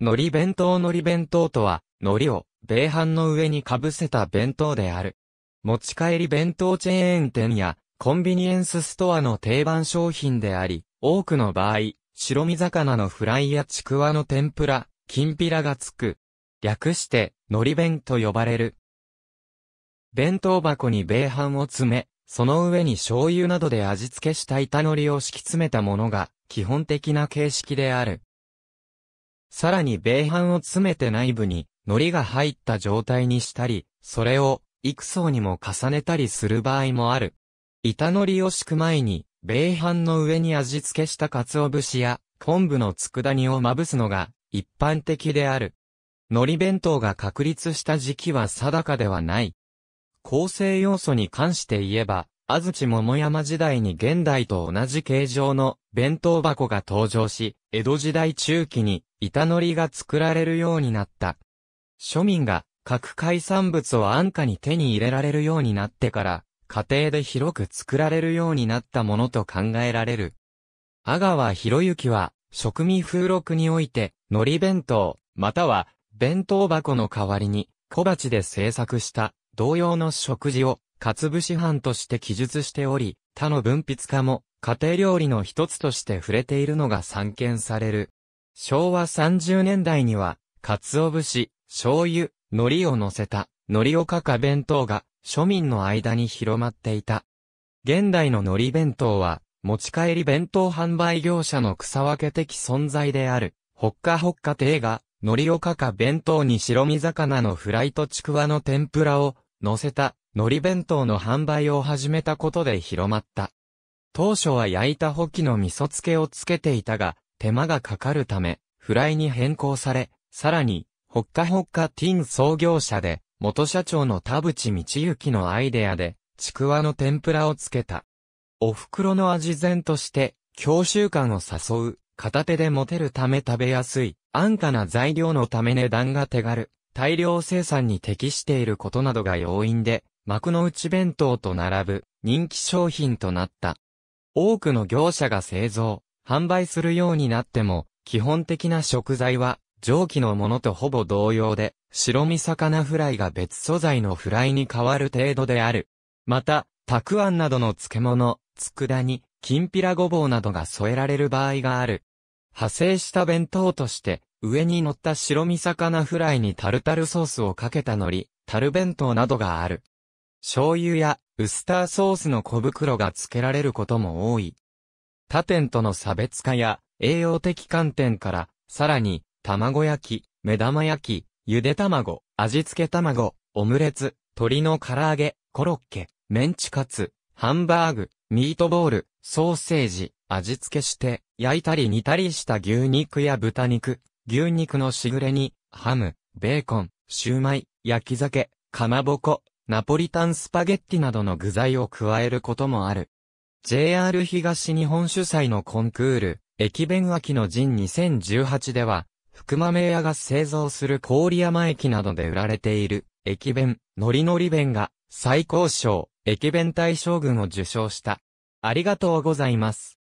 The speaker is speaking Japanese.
海苔弁当海苔弁当とは、海苔を、米飯の上に被せた弁当である。持ち帰り弁当チェーン店や、コンビニエンスストアの定番商品であり、多くの場合、白身魚のフライやちくわの天ぷら、きんぴらがつく。略して、海苔弁と呼ばれる。弁当箱に米飯を詰め、その上に醤油などで味付けした板海苔を敷き詰めたものが、基本的な形式である。さらに米飯を詰めて内部に海苔が入った状態にしたり、それを幾層にも重ねたりする場合もある。板海苔を敷く前に、米飯の上に味付けした鰹節や昆布の佃煮をまぶすのが一般的である。海苔弁当が確立した時期は定かではない。構成要素に関して言えば、安土桃山時代に現代と同じ形状の弁当箱が登場し、江戸時代中期に板のりが作られるようになった。庶民が各海産物を安価に手に入れられるようになってから、家庭で広く作られるようになったものと考えられる。阿川博之は、食味風録において、海苔弁当、または、弁当箱の代わりに、小鉢で製作した同様の食事を、かつぶし飯として記述しており、他の文筆家も、家庭料理の一つとして触れているのが散見される。昭和30年代には、鰹節、醤油、海苔を乗せた、海苔おかか弁当が、庶民の間に広まっていた。現代の海苔弁当は、持ち帰り弁当販売業者の草分け的存在である、ほっかほっか亭が、海苔おかか弁当に白身魚のフライとちくわの天ぷらを、乗せた、海苔弁当の販売を始めたことで広まった。当初は焼いたホキの味噌漬けをつけていたが、手間がかかるため、フライに変更され、さらに、ほっかほっかティン創業者で、元社長の田淵道行のアイデアで、ちくわの天ぷらをつけた。お袋の味前として、教習感を誘う、片手で持てるため食べやすい、安価な材料のため値段が手軽、大量生産に適していることなどが要因で、幕の内弁当と並ぶ人気商品となった。多くの業者が製造、販売するようになっても、基本的な食材は、蒸気のものとほぼ同様で、白身魚フライが別素材のフライに変わる程度である。また、たくあんなどの漬物、佃煮、きんぴらごぼうなどが添えられる場合がある。派生した弁当として、上に乗った白身魚フライにタルタルソースをかけた海苔、タル弁当などがある。醤油やウスターソースの小袋が付けられることも多い。他店との差別化や栄養的観点から、さらに、卵焼き、目玉焼き、ゆで卵、味付け卵、オムレツ、鶏の唐揚げ、コロッケ、メンチカツ、ハンバーグ、ミートボール、ソーセージ、味付けして、焼いたり煮たりした牛肉や豚肉、牛肉のしぐれ煮、ハム、ベーコン、シューマイ、焼き酒、かまぼこ、ナポリタンスパゲッティなどの具材を加えることもある。JR 東日本主催のコンクール、駅弁秋の陣2018では、福豆屋が製造する郡山駅などで売られている、駅弁、のりのり弁が、最高賞、駅弁大将軍を受賞した。ありがとうございます。